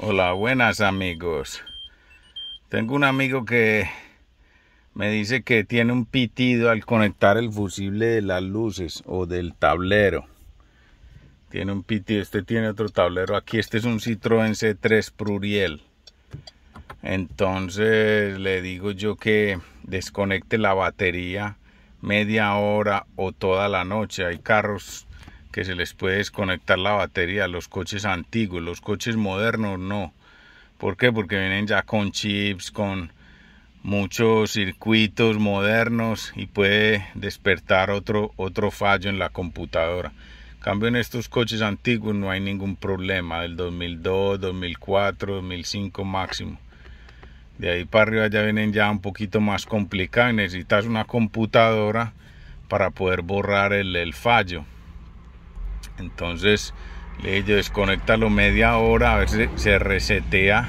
Hola, buenas amigos. Tengo un amigo que me dice que tiene un pitido al conectar el fusible de las luces o del tablero. Tiene un pitido, este tiene otro tablero. Aquí este es un Citroën C3 Pruriel. Entonces le digo yo que desconecte la batería media hora o toda la noche. Hay carros que se les puede desconectar la batería, los coches antiguos, los coches modernos no. ¿Por qué? Porque vienen ya con chips, con muchos circuitos modernos y puede despertar otro, otro fallo en la computadora. En cambio en estos coches antiguos no hay ningún problema, del 2002, 2004, 2005 máximo. De ahí para arriba ya vienen ya un poquito más complicados. Necesitas una computadora para poder borrar el fallo entonces le dije desconectarlo media hora a ver si se resetea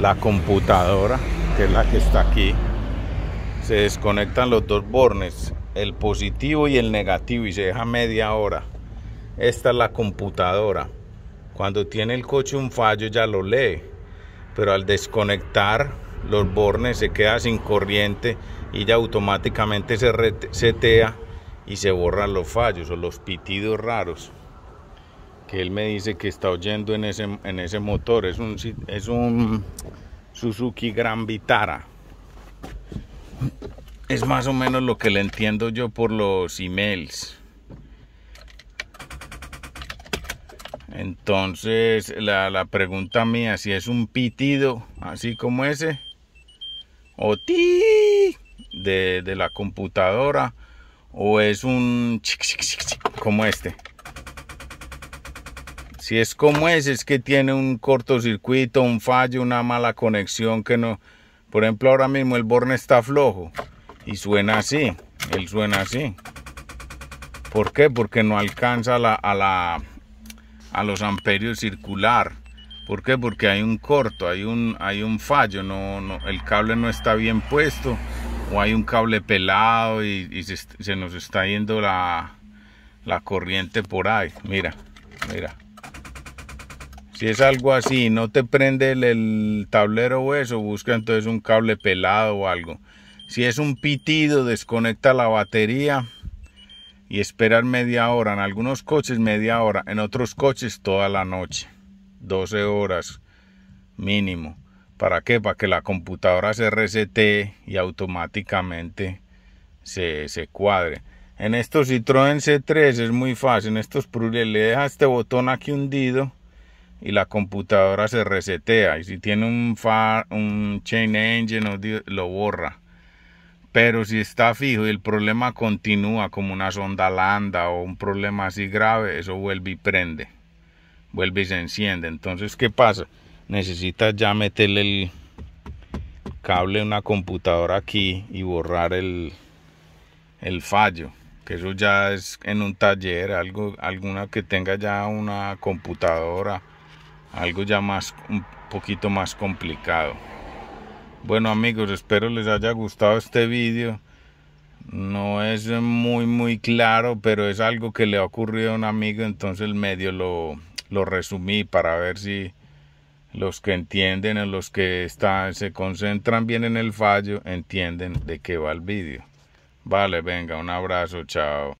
la computadora que es la que está aquí se desconectan los dos bornes el positivo y el negativo y se deja media hora esta es la computadora cuando tiene el coche un fallo ya lo lee pero al desconectar los bornes se queda sin corriente y ya automáticamente se resetea y se borran los fallos o los pitidos raros que él me dice que está oyendo en ese, en ese motor. Es un, es un Suzuki Gran Vitara. Es más o menos lo que le entiendo yo por los emails. Entonces, la, pregunta mía, si es un pitido así como ese, o ti de, de la computadora, o es un como este. Si es como es, es que tiene un cortocircuito, un fallo, una mala conexión que no... Por ejemplo, ahora mismo el borne está flojo y suena así, él suena así. ¿Por qué? Porque no alcanza la, a, la, a los amperios circular. ¿Por qué? Porque hay un corto, hay un, hay un fallo, no, no, el cable no está bien puesto o hay un cable pelado y, se, nos está yendo la, corriente por ahí. Mira, mira. Si es algo así, no te prende el, tablero o eso, busca entonces un cable pelado o algo. Si es un pitido, desconecta la batería y esperar media hora. En algunos coches media hora, en otros coches toda la noche. 12 horas mínimo. ¿Para qué? Para que la computadora se resete y automáticamente se, cuadre. En estos Citroën C3 es muy fácil. En estos Prurier le deja este botón aquí hundido y la computadora se resetea. Y si tiene un, far, un chain engine lo borra. Pero si está fijo y el problema continúa como una sonda landa o un problema así grave, eso vuelve y prende. Vuelve y se enciende. Entonces, ¿qué pasa? necesitas ya meterle el cable a una computadora aquí y borrar el, fallo. Que eso ya es en un taller, algo, alguna que tenga ya una computadora, algo ya más un poquito más complicado. Bueno amigos, espero les haya gustado este vídeo. No es muy muy claro, pero es algo que le ha ocurrido a un amigo, entonces el medio lo resumí para ver si los que entienden los que están, se concentran bien en el fallo, entienden de qué va el vídeo. Vale, venga, un abrazo, chao.